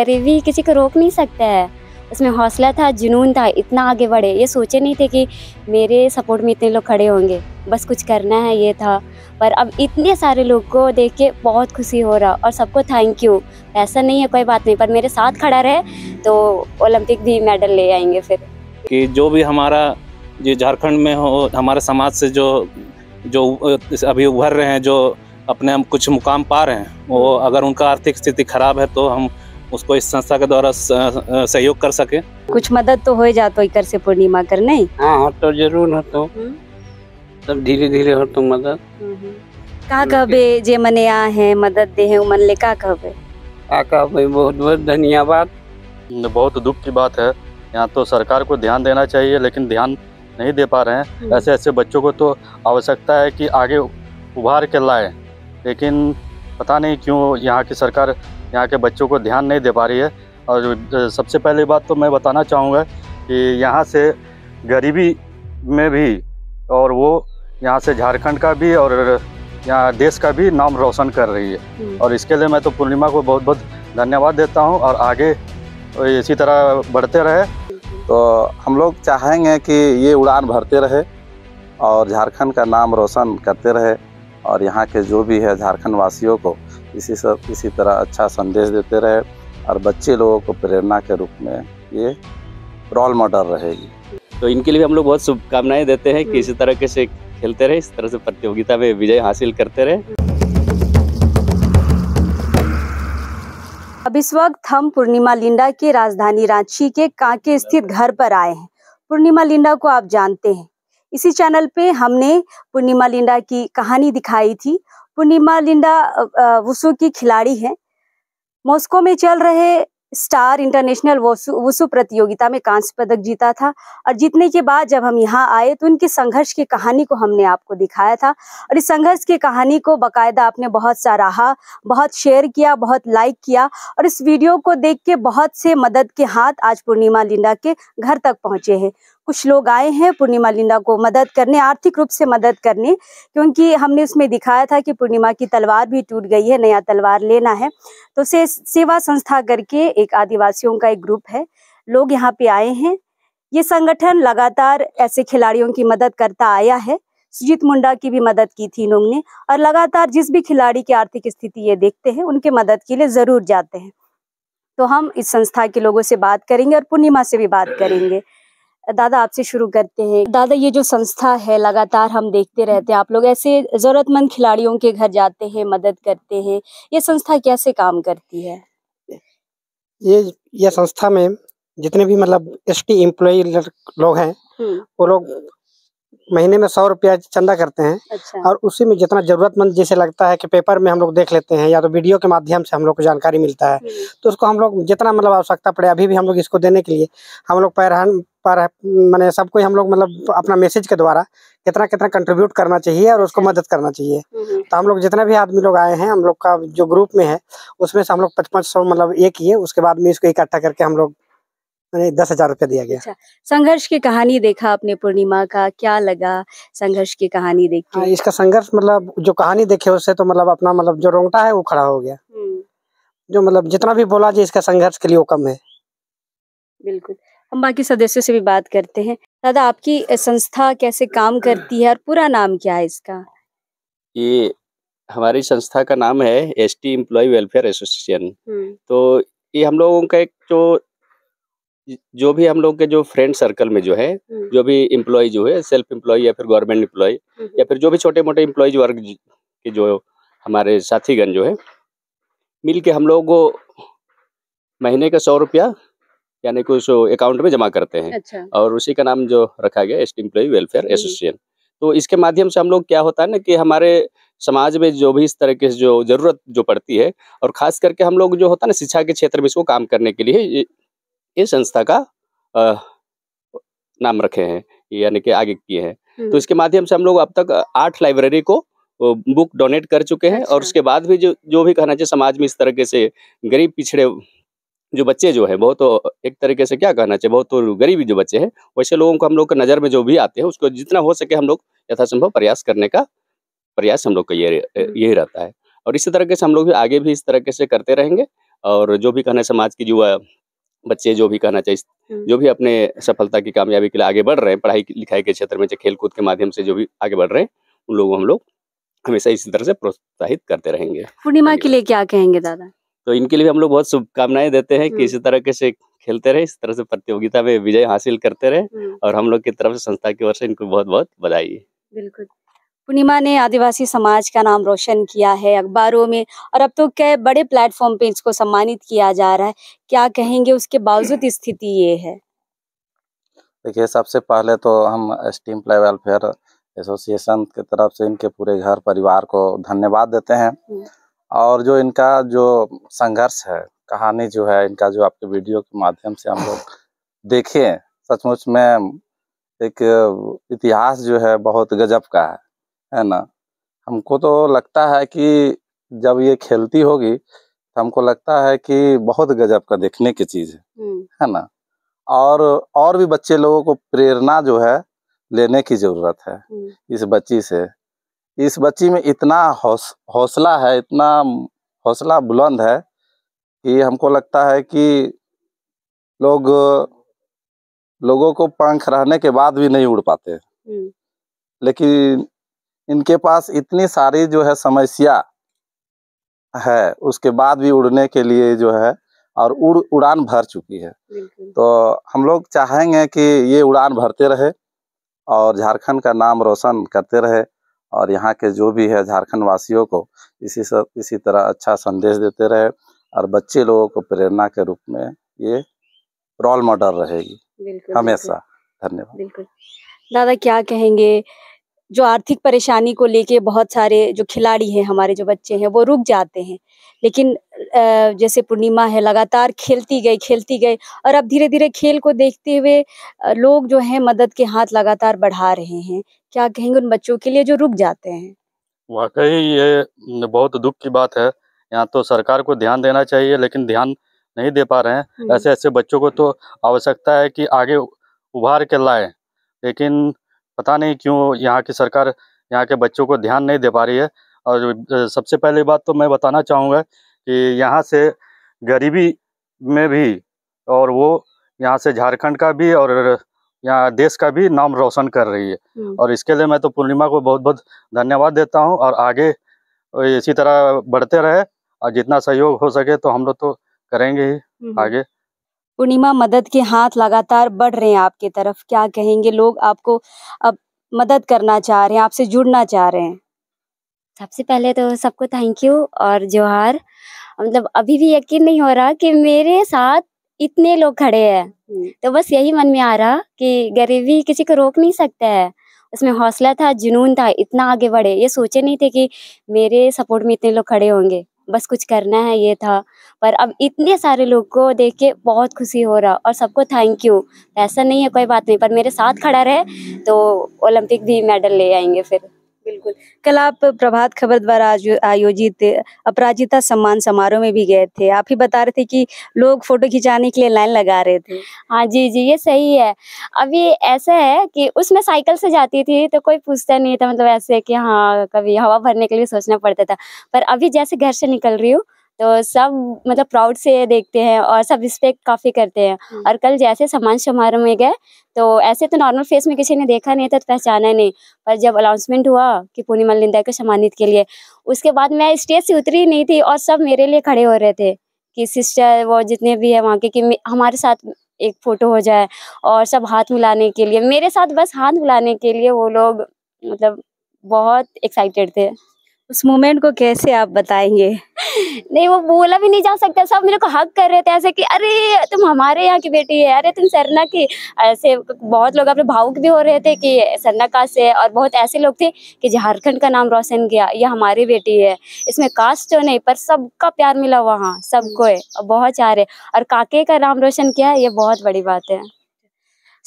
गरीबी किसी को रोक नहीं सकता है उसमें हौसला था जुनून था इतना आगे बढ़े ये सोचे नहीं थे कि मेरे सपोर्ट में इतने लोग खड़े होंगे बस कुछ करना है ये था पर अब इतने सारे लोग को देख के बहुत खुशी हो रहा और सबको थैंक यू ऐसा नहीं है कोई बात नहीं पर मेरे साथ खड़ा रहे तो ओलंपिक भी मेडल ले आएंगे फिर कि जो भी हमारा ये झारखंड में हो हमारे समाज से जो जो अभी उभर रहे हैं जो अपने हम कुछ मुकाम पा रहे हैं वो अगर उनका आर्थिक स्थिति खराब है तो हम उसको इस संस्था के द्वारा सहयोग कर सके कुछ मदद तो हो तो इकर से पूर्णिमा कर नहीं हाँ हो हाँ, तो जरूर हो तो सब हम्म। धीरे धीरे हो तो मदद का हम्म। कहबे जे मने आ है मदद दे है मन ले का कहबे का कहबे बहुत बहुत धन्यवाद बहुत दुख की बात है यहाँ तो सरकार को ध्यान देना चाहिए लेकिन ध्यान नहीं दे पा रहे हैं हम्म। ऐसे ऐसे बच्चों को तो आवश्यकता है कि आगे उभार के लाए लेकिन पता नहीं क्यों यहाँ की सरकार यहाँ के बच्चों को ध्यान नहीं दे पा रही है और सबसे पहली बात तो मैं बताना चाहूँगा कि यहाँ से गरीबी में भी और वो यहाँ से झारखंड का भी और यहाँ देश का भी नाम रोशन कर रही है और इसके लिए मैं तो पूर्णिमा को बहुत बहुत धन्यवाद देता हूँ और आगे इसी तरह बढ़ते रहे तो हम लोग चाहेंगे कि ये उड़ान भरते रहे और झारखंड का नाम रोशन करते रहे और यहाँ के जो भी है झारखंड वासियों को इसी सब इसी तरह अच्छा संदेश देते रहे और बच्चे लोगों को प्रेरणा के रूप में ये रोल मॉडल रहेगी तो इनके लिए हम लोग बहुत शुभकामनाएं देते हैं कि हम्म। इसी तरह से खेलते रहे इस तरह से प्रतियोगिता में विजय हासिल करते रहे अब इस वक्त हम पूर्णिमा लिंडा के राजधानी रांची के कांके स्थित घर पर आए हैं पूर्णिमा लिंडा को आप जानते हैं इसी चैनल पे हमने पूर्णिमा लिंडा की कहानी दिखाई थी पूर्णिमा लिंडा वुसु की खिलाड़ी हैं मॉस्को में चल रहे स्टार इंटरनेशनल वुसु प्रतियोगिता में कांस्य पदक जीता था और जीतने के बाद जब हम यहाँ आए तो उनके संघर्ष की कहानी को हमने आपको दिखाया था और इस संघर्ष की कहानी को बकायदा आपने बहुत सराहा बहुत शेयर किया बहुत लाइक किया और इस वीडियो को देख के बहुत से मदद के हाथ आज पूर्णिमा लिंडा के घर तक पहुंचे हैं कुछ लोग आए हैं पूर्णिमा लिंडा को मदद करने आर्थिक रूप से मदद करने क्योंकि हमने उसमें दिखाया था कि पूर्णिमा की तलवार भी टूट गई है नया तलवार लेना है तो से सेवा संस्था करके एक आदिवासियों का एक ग्रुप है लोग यहाँ पे आए हैं ये संगठन लगातार ऐसे खिलाड़ियों की मदद करता आया है सुजीत मुंडा की भी मदद की थी इन्होंने और लगातार जिस भी खिलाड़ी की आर्थिक स्थिति ये देखते हैं उनके मदद के लिए ज़रूर जाते हैं तो हम इस संस्था के लोगों से बात करेंगे और पूर्णिमा से भी बात करेंगे दादा आपसे शुरू करते हैं दादा ये जो संस्था है लगातार हम देखते रहते हैं आप लोग ऐसे जरूरतमंद खिलाड़ियों के घर जाते हैं मदद करते हैं ये संस्था कैसे काम करती है ये यह संस्था में जितने भी मतलब एस टी एम्प्लॉय लोग हैं हम्म। वो लोग महीने में सौ रुपया चंदा करते हैं अच्छा। और उसी में जितना जरूरतमंद जैसे लगता है कि पेपर में हम लोग देख लेते हैं या तो वीडियो के माध्यम से हम लोग को जानकारी मिलता है तो उसको हम लोग जितना मतलब आवश्यकता पड़े अभी भी हम लोग इसको देने के लिए हम लोग पैरहन पर मैंने सबको हम लोग मतलब अपना मैसेज के द्वारा कितना कितना कंट्रीब्यूट करना चाहिए और उसको मदद करना चाहिए तो हम लोग जितना भी आदमी लोग आए हैं हम लोग का जो ग्रुप में है उसमें से हम लोग पचपन सौ मतलब ये किए उसके बाद में इसको इकट्ठा करके हम लोग मैंने दस हजार रूपया दिया गया अच्छा। संघर्ष की कहानी देखा आपने पूर्णिमा का क्या लगा संघर्ष की कहानी देखी हाँ, इसका संघर्ष मतलब जो कहानी देखे उससे तो मतलब अपना मतलब जो रोंगटा है वो खड़ा हो गया हम्म। जो मतलब जितना भी बोला जी इसका संघर्ष के लिए वो कम है बिल्कुल हम बाकी सदस्यों से भी बात करते हैं दादा आपकी संस्था कैसे काम करती है और पूरा नाम क्या है इसका ये हमारी संस्था का नाम है ST T employ welfare association hmm. तो ये हम लोगों का एक जो जो भी हम लोग के जो फ्रेंड सर्कल में जो है हम्म। जो भी इम्प्लॉय जो है सेल्फ इम्प्लॉय या फिर गवर्नमेंट इम्प्लॉय हम्म। या फिर जो भी छोटे मोटे इम्प्लॉयज वर्ग के जो हमारे साथीगण जो है मिल के हम लोग महीने का सौ रुपया यानी कि उस अकाउंट में जमा करते हैं अच्छा। और उसी का नाम जो रखा गया एस्ट इम्प्लॉय वेलफेयर एसोसिएशन तो इसके माध्यम से हम लोग क्या होता है ना कि हमारे समाज में जो भी इस तरह की जो जरूरत जो पड़ती है और खास करके हम लोग जो होता है ना शिक्षा के क्षेत्र में इसको काम करने के लिए इस संस्था का आ, नाम रखे हैं यानी कि आगे किए हैं हम्म। तो इसके माध्यम से हम लोग अब तक आठ लाइब्रेरी को बुक डोनेट कर चुके हैं और अच्छा। उसके बाद भी जो जो भी कहना चाहिए समाज में इस तरीके से गरीब पिछड़े जो बच्चे जो है बहुत तो एक तरीके से क्या कहना चाहिए बहुत तो गरीब जो बच्चे हैं वैसे लोगों को हम लोग नज़र में जो भी आते हैं उसको जितना हो सके हम लोग यथासंभव प्रयास करने का प्रयास हम लोग का ये हम्म। यही रहता है और इसी तरीके से हम लोग भी आगे भी इस तरीके से करते रहेंगे और जो भी कहना समाज की जो बच्चे जो भी कहना चाहिए हम्म। जो भी अपने सफलता की कामयाबी के लिए आगे बढ़ रहे हैं पढ़ाई लिखाई के क्षेत्र में चाहे खेलकूद के माध्यम से जो भी आगे बढ़ रहे हैं उन लोगों को हम लोग हमेशा इसी तरह से प्रोत्साहित करते रहेंगे पूर्णिमा के लिए क्या कहेंगे दादा तो इनके लिए हम लोग बहुत शुभकामनाएं देते हैं कि हम्म। इसी तरह से खेलते रहे इस तरह से प्रतियोगिता में विजय हासिल करते रहे हम्म। और हम लोग की तरफ से संस्था की ओर से इनको बहुत बहुत बधाई बिल्कुल पूर्णिमा ने आदिवासी समाज का नाम रोशन किया है अखबारों में और अब तो क्या बड़े प्लेटफॉर्म पे इसको सम्मानित किया जा रहा है क्या कहेंगे उसके बावजूद स्थिति ये है देखिए सबसे पहले तो हम स्टीम प्ले वेलफेयर एसोसिएशन की तरफ से इनके पूरे घर परिवार को धन्यवाद देते हैं हम्म। और जो इनका जो संघर्ष है कहानी जो है इनका जो आपके वीडियो के माध्यम से हम लोग देखे सचमुच में एक इतिहास जो है बहुत गजब का है है ना हमको तो लगता है कि जब ये खेलती होगी तो हमको लगता है कि बहुत गजब का देखने की चीज है हम्म। है ना और और भी बच्चे लोगों को प्रेरणा जो है लेने की जरूरत है हम्म। इस बच्ची से इस बच्ची में इतना हौस हौसला है इतना हौसला बुलंद है कि हमको लगता है कि लोग लोगों को पंख रहने के बाद भी नहीं उड़ पाते हम्म। लेकिन इनके पास इतनी सारी जो है समस्या है उसके बाद भी उड़ने के लिए जो है और उड़ उड़ान भर चुकी है तो हम लोग चाहेंगे कि ये उड़ान भरते रहे और झारखंड का नाम रोशन करते रहे और यहाँ के जो भी है झारखंड वासियों को इसी सब इसी तरह अच्छा संदेश देते रहे और बच्चे लोगों को प्रेरणा के रूप में ये रोल मॉडल रहेगी हमेशा धन्यवाद बिल्कुल दादा क्या कहेंगे जो आर्थिक परेशानी को लेके बहुत सारे जो खिलाड़ी हैं हमारे जो बच्चे हैं वो रुक जाते हैं लेकिन जैसे पूर्णिमा है लगातार खेलती गई खेलती गई और अब धीरे धीरे खेल को देखते हुए लोग जो हैं मदद के हाथ लगातार बढ़ा रहे हैं क्या कहेंगे उन बच्चों के लिए जो रुक जाते हैं वाकई ये बहुत दुख की बात है यहाँ तो सरकार को ध्यान देना चाहिए लेकिन ध्यान नहीं दे पा रहे हैं हम्म। ऐसे ऐसे बच्चों को तो आवश्यकता है कि आगे उभार के लाए लेकिन पता नहीं क्यों यहाँ की सरकार यहाँ के बच्चों को ध्यान नहीं दे पा रही है और सबसे पहली बात तो मैं बताना चाहूँगा कि यहाँ से गरीबी में भी और वो यहाँ से झारखंड का भी और यहाँ देश का भी नाम रोशन कर रही है हम्म। और इसके लिए मैं तो पूर्णिमा को बहुत बहुत धन्यवाद देता हूँ और आगे इसी तरह बढ़ते रहे और जितना सहयोग हो सके तो हम लोग तो करेंगे ही हम्म। आगे पूर्णिमा मदद के हाथ लगातार बढ़ रहे हैं आपके तरफ क्या कहेंगे लोग आपको अब मदद करना चाह रहे हैं आपसे जुड़ना चाह रहे हैं सबसे पहले तो सबको थैंक यू और जोहार मतलब अभी भी यकीन नहीं हो रहा कि मेरे साथ इतने लोग खड़े हैं हम्म। तो बस यही मन में आ रहा कि गरीबी किसी को रोक नहीं सकता है उसमें हौसला था जुनून था इतना आगे बढ़े ये सोचे नहीं थे कि मेरे सपोर्ट में इतने लोग खड़े होंगे बस कुछ करना है ये था पर अब इतने सारे लोग को देख के बहुत खुशी हो रहा और सबको थैंक यू ऐसा नहीं है कोई बात नहीं पर मेरे साथ खड़ा रहे तो ओलंपिक भी मेडल ले आएंगे फिर बिल्कुल कल आप प्रभात खबर द्वारा आयोजित अपराजिता सम्मान समारोह में भी गए थे आप ही बता रहे थे कि लोग फोटो खिंचाने के लिए लाइन लगा रहे थे हाँ जी जी ये सही है अभी ऐसा है कि उसमें साइकिल से जाती थी तो कोई पूछता नहीं था मतलब ऐसे कि हाँ कभी हवा भरने के लिए सोचना पड़ता था पर अभी जैसे घर से निकल रही हूँ तो सब मतलब प्राउड से देखते हैं और सब रिस्पेक्ट काफ़ी करते हैं हम्म। और कल जैसे सम्मान समारोह में गए तो ऐसे तो नॉर्मल फेस में किसी ने देखा नहीं था तो पहचाना नहीं पर जब अनाउंसमेंट हुआ कि पूर्णिमा लिंदा को सम्मानित के लिए उसके बाद मैं स्टेज से उतरी नहीं थी और सब मेरे लिए खड़े हो रहे थे कि सिस्टर वो जितने भी है वहाँ के कि हमारे साथ एक फ़ोटो हो जाए और सब हाथ मिलाने के लिए मेरे साथ बस हाथ मिलाने के लिए वो लोग मतलब बहुत एक्साइटेड थे उस मोमेंट को कैसे आप बताएंगे नहीं वो बोला भी नहीं जा सकता सब मेरे को हक कर रहे थे ऐसे कि अरे तुम हमारे यहाँ की बेटी है अरे तुम सरना की ऐसे बहुत लोग अपने भावुक भी हो रहे थे कि सरना का से और बहुत ऐसे लोग थे कि झारखंड का नाम रोशन किया ये हमारी बेटी है इसमें कास्ट तो नहीं पर सबका प्यार मिला वहाँ सबको है बहुत सारे और काके का नाम रोशन किया ये बहुत बड़ी बात है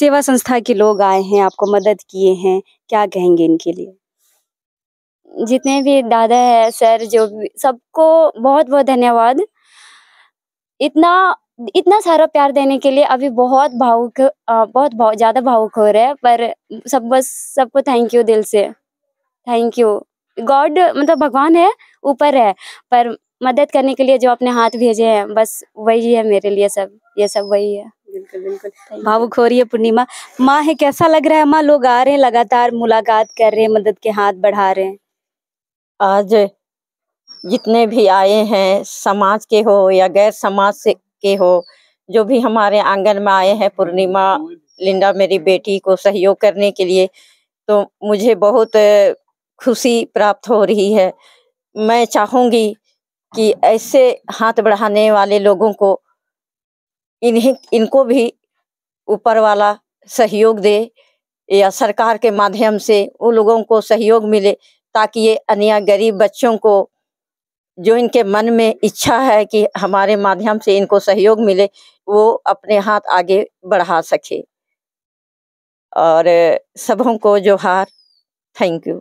सेवा संस्था के लोग आए हैं आपको मदद किए हैं क्या कहेंगे इनके लिए जितने भी दादा है सर जो भी सबको बहुत बहुत धन्यवाद इतना इतना सारा प्यार देने के लिए अभी बहुत भावुक बहुत भाव, ज्यादा भावुक हो रहा है पर सब बस सबको थैंक यू दिल से थैंक यू गॉड मतलब भगवान है ऊपर है पर मदद करने के लिए जो अपने हाथ भेजे हैं बस वही है मेरे लिए सब ये सब वही है बिल्कुल बिल्कुल भावुक हो रही है पूर्णिमा माँ है कैसा लग रहा है माँ लोग आ रहे हैं लगातार मुलाकात कर रहे हैं मदद के हाथ बढ़ा रहे हैं आज जितने भी आए हैं समाज के हो या गैर समाज से के हो जो भी हमारे आंगन में आए हैं पूर्णिमा लिंडा मेरी बेटी को सहयोग करने के लिए तो मुझे बहुत खुशी प्राप्त हो रही है मैं चाहूंगी कि ऐसे हाथ बढ़ाने वाले लोगों को इन्हें इनको भी ऊपर वाला सहयोग दे या सरकार के माध्यम से उन लोगों को सहयोग मिले ताकि ये अनिया गरीब बच्चों को जो इनके मन में इच्छा है कि हमारे माध्यम से इनको सहयोग मिले वो अपने हाथ आगे बढ़ा सके और सबों को जोहार थैंक यू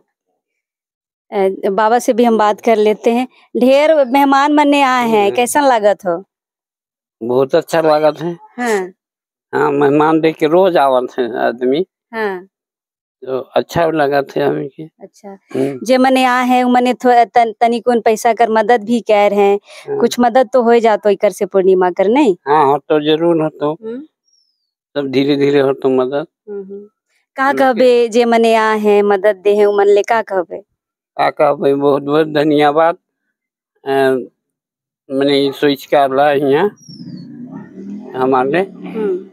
बाबा से भी हम बात कर लेते हैं ढेर मेहमान बनने आए हैं कैसा लागत हो बहुत अच्छा लागत है हाँ, हाँ मेहमान देख के रोज आवत है आदमी हाँ तो अच्छा लगा थे हमें के अच्छा हम्म। जे मने आ है मने तन, तनिकोन पैसा कर मदद भी कर है हाँ। कुछ मदद तो हो तो इकर से पूर्णिमा कर नहीं हां हो हाँ, तो जरूर हो तो हम्म। सब धीरे धीरे हो तो मदद का कहबे जे मने आ है मदद दे है मन ले का कहबे का कहबे बहुत बहुत धन्यवाद मैंने सोच कर ला यहाँ हमारे हम्म।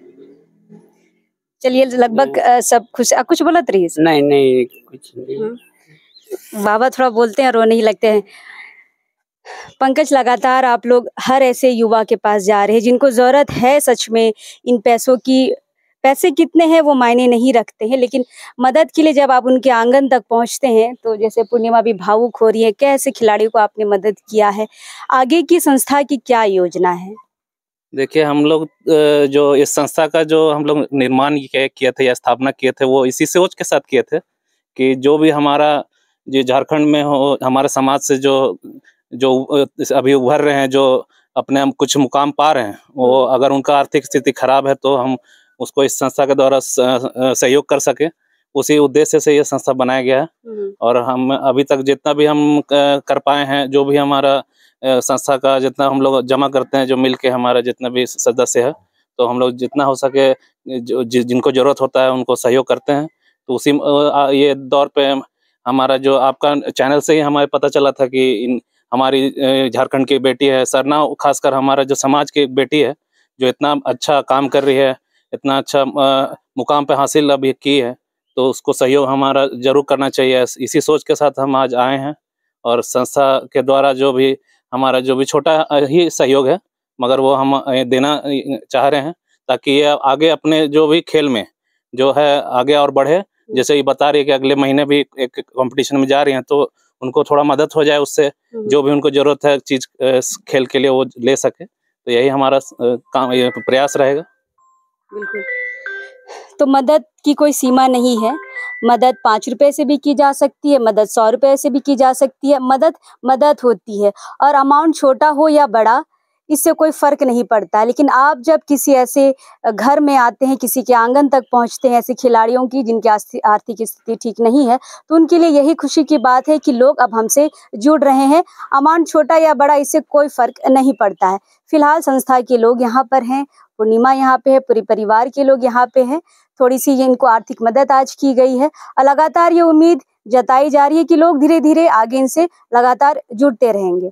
चलिए लगभग सब खुश कुछ बोलत रही नहीं नहीं कुछ नहीं हम्म। बाबा थोड़ा बोलते हैं रोने ही लगते हैं पंकज लगातार आप लोग हर ऐसे युवा के पास जा रहे हैं जिनको जरूरत है सच में इन पैसों की पैसे कितने हैं वो मायने नहीं रखते हैं लेकिन मदद के लिए जब आप उनके आंगन तक पहुंचते हैं तो जैसे पूर्णिमा भी भावुक हो रही है कैसे खिलाड़ियों को आपने मदद किया है आगे की संस्था की क्या योजना है देखिए हम लोग जो इस संस्था का जो हम लोग निर्माण किए थे या स्थापना किए थे वो इसी सोच के साथ किए थे कि जो भी हमारा जो झारखंड में हो हमारे समाज से जो जो अभी उभर रहे हैं जो अपने हम कुछ मुकाम पा रहे हैं वो अगर उनका आर्थिक स्थिति खराब है तो हम उसको इस संस्था के द्वारा सहयोग कर सके उसी उद्देश्य से यह संस्था बनाया गया है हम्म। और हम अभी तक जितना भी हम कर पाए हैं जो भी हमारा संस्था का जितना हम लोग जमा करते हैं जो मिल के हमारा जितना भी सदस्य है तो हम लोग जितना हो सके जो जि, जिनको जरूरत होता है उनको सहयोग करते हैं तो उसी ये दौर पे हमारा जो आपका चैनल से ही हमारे पता चला था कि इन हमारी झारखंड की बेटी है सरना खासकर हमारा जो समाज की बेटी है जो इतना अच्छा काम कर रही है इतना अच्छा मुकाम पे हासिल अभी की है तो उसको सहयोग हमारा जरूर करना चाहिए इसी सोच के साथ हम आज आए हैं और संस्था के द्वारा जो भी हमारा जो भी छोटा ही सहयोग है मगर वो हम देना चाह रहे हैं ताकि ये आगे अपने जो भी खेल में जो है आगे और बढ़े जैसे ये बता रही है कि अगले महीने भी एक कंपटीशन में जा रही हैं तो उनको थोड़ा मदद हो जाए उससे हम्म। जो भी उनको जरूरत है चीज खेल के लिए वो ले सके तो यही हमारा काम प्रयास रहेगा बिल्कुल तो मदद की कोई सीमा नहीं है मदद पाँच रुपए से भी की जा सकती है मदद सौ रुपए से भी की जा सकती है मदद मदद होती है और अमाउंट छोटा हो या बड़ा इससे कोई फर्क नहीं पड़ता लेकिन आप जब किसी ऐसे घर में आते हैं किसी के आंगन तक पहुंचते हैं ऐसे खिलाड़ियों की जिनकी आर्थिक स्थिति ठीक नहीं है तो उनके लिए यही खुशी की बात है कि लोग अब हमसे जुड़ रहे हैं अमाउंट छोटा या बड़ा इससे कोई फर्क नहीं पड़ता है फिलहाल संस्था के लोग यहाँ पर हैं पूर्णिमा यहाँ पे है पूरे परिवार के लोग यहाँ पे हैं थोड़ी सी ये इनको आर्थिक मदद आज की गई है और लगातार ये उम्मीद जताई जा रही है कि लोग धीरे धीरे आगे इनसे लगातार जुड़ते रहेंगे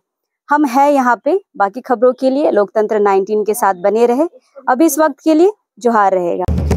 हम है यहाँ पे बाकी खबरों के लिए लोकतंत्र 19 के साथ बने रहे अब इस वक्त के लिए जोहार रहेगा